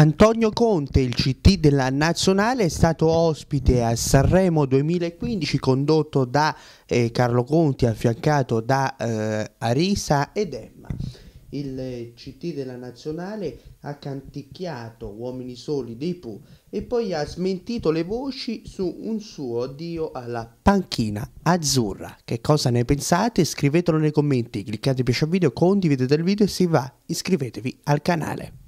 Antonio Conte, il CT della Nazionale, è stato ospite a Sanremo 2015 condotto da eh, Carlo Conti, affiancato da eh, Arisa ed Emma. Il eh, CT della Nazionale ha canticchiato Uomini Soli dei Pooh e poi ha smentito le voci su un suo addio alla panchina azzurra. Che cosa ne pensate? Scrivetelo nei commenti, cliccate piace al video, condividete il video e se va iscrivetevi al canale.